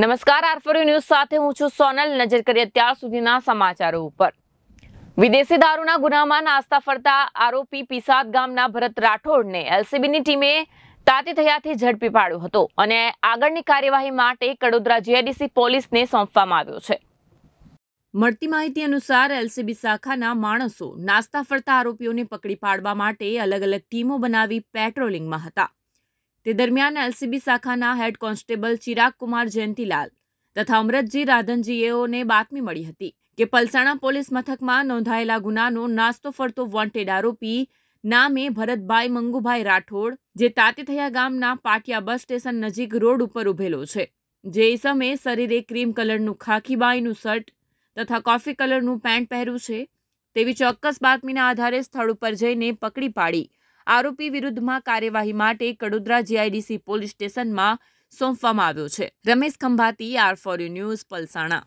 નમસ્કાર આરફર્યુ ન્યૂઝ સાથે હું છું સોનલ નજર કરી અત્યાર સુધીના સમાચારો ઉપર વિદેશી દારૂના ગુનામાં નાસ્તા ફરતા આરોપી પીસાદ ગામના ભરત રાઠોડને એલસીબીની ટીમે તાતી થયાથી ઝડપી પાડ્યો હતો અને આગળની કાર્યવાહી માટે કડોદરા જીઆઈડીસી પોલીસને સોંપવામાં આવ્યો છે મળતી માહિતી અનુસાર એલસીબી શાખાના માણસો નાસ્તા ફરતા આરોપીઓને પકડી પાડવા માટે અલગ અલગ ટીમો બનાવી પેટ્રોલિંગમાં હતા તે દરમિયાન એલસીબી શાખાના હેડ કોન્સ્ટેબલ ચિરાગ કુમાર જયંતિલાલ તથા અમરતજી રાધનજીએઓને બાતમી મળી હતી કે પલસાણા પોલીસ મથકમાં નોંધાયેલા ગુનાનો નાસ્તો ફરતો વોન્ટેડ આરોપી નામે ભરતભાઈ મંગુભાઈ રાઠોડ જે તાતીથયા ગામના પાટિયા બસ સ્ટેશન નજીક રોડ ઉપર ઉભેલો છે જે સમયે શરીરે ક્રીમ કલરનું ખાખી બાયનું શર્ટ તથા કોફી કલરનું પેન્ટ પહેર્યું છે તેવી ચોક્કસ બાતમીના આધારે સ્થળ ઉપર જઈને પકડી પાડી આરોપી વિરુદ્ધમાં કાર્યવાહી માટે કડોદરા જીઆઈડીસી પોલીસ સ્ટેશનમાં સોંપવામાં આવ્યો છે Ramesh Khambhati R four U news Palsana